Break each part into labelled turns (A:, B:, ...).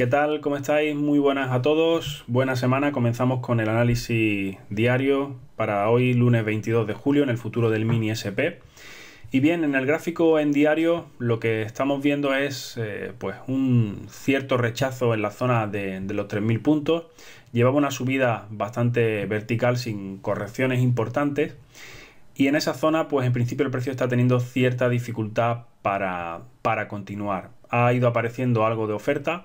A: ¿Qué tal? ¿Cómo estáis? Muy buenas a todos. Buena semana. Comenzamos con el análisis diario para hoy, lunes 22 de julio, en el futuro del mini SP. Y bien, en el gráfico en diario lo que estamos viendo es eh, pues un cierto rechazo en la zona de, los 3.000 puntos. Llevaba una subida bastante vertical sin correcciones importantes. Y en esa zona, pues en principio el precio está teniendo cierta dificultad para, para continuar. Ha ido apareciendo algo de oferta,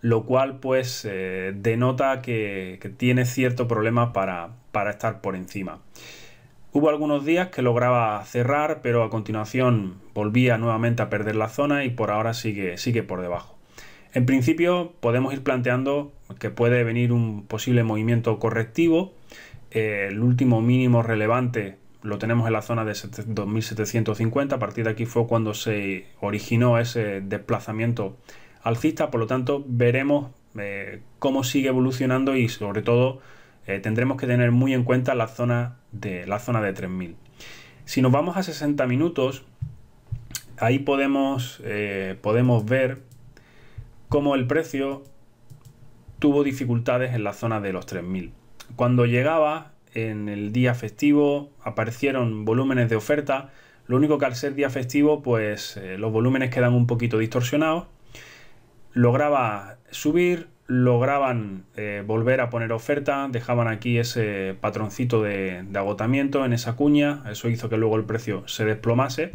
A: lo cual pues eh, denota que, tiene cierto problema para, estar por encima. Hubo algunos días que lograba cerrar, pero a continuación volvía nuevamente a perder la zona y por ahora sigue, sigue por debajo. En principio podemos ir planteando que puede venir un posible movimiento correctivo. Eh, el último mínimo relevante lo tenemos en la zona de 2750. A partir de aquí fue cuando se originó ese desplazamiento alcista, por lo tanto veremos eh, cómo sigue evolucionando y sobre todo eh, tendremos que tener muy en cuenta la zona de, la zona de 3000. Si nos vamos a 60 minutos, ahí podemos, eh, podemos ver cómo el precio tuvo dificultades en la zona de los 3000. Cuando llegaba en el día festivo aparecieron volúmenes de oferta, lo único que al ser día festivo pues los volúmenes quedan un poquito distorsionados lograba subir, lograban eh, volver a poner oferta, dejaban aquí ese patroncito de, agotamiento en esa cuña, eso hizo que luego el precio se desplomase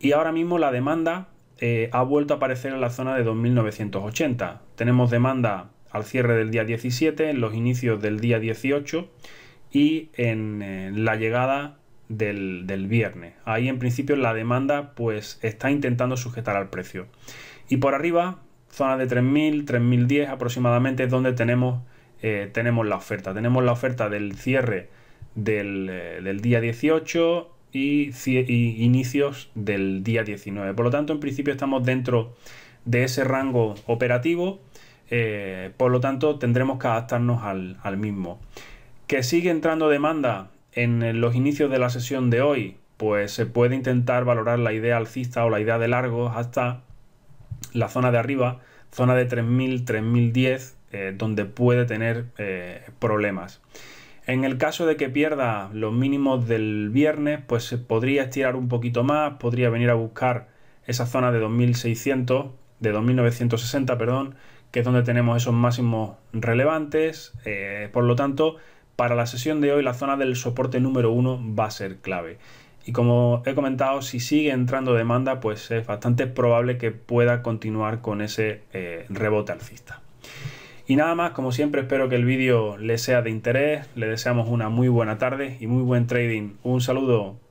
A: y ahora mismo la demanda eh, ha vuelto a aparecer en la zona de 2.980. Tenemos demanda al cierre del día 17, en los inicios del día 18 y en eh, la llegada del, del viernes. Ahí en principio la demanda pues está intentando sujetar al precio. Y por arriba zona de 3.000, 3.010 aproximadamente es donde tenemos, eh, tenemos la oferta. Tenemos la oferta del cierre del, eh, día 18 y, inicios del día 19. Por lo tanto, en principio estamos dentro de ese rango operativo. Eh, por lo tanto, tendremos que adaptarnos al, al mismo. Que sigue entrando demanda en los inicios de la sesión de hoy, pues se puede intentar valorar la idea alcista o la idea de largos hasta la zona de arriba, zona de 3000, 3010, eh, donde puede tener eh, problemas. En el caso de que pierda los mínimos del viernes, pues eh, podría estirar un poquito más, podría venir a buscar esa zona de 2600, de 2960, perdón, que es donde tenemos esos máximos relevantes. por lo tanto, para la sesión de hoy, la zona del soporte número 1 va a ser clave. Y como he comentado, si sigue entrando demanda, pues es bastante probable que pueda continuar con ese eh, rebote alcista. Y nada más, como siempre espero que el vídeo les sea de interés, le deseamos una muy buena tarde y muy buen trading. Un saludo.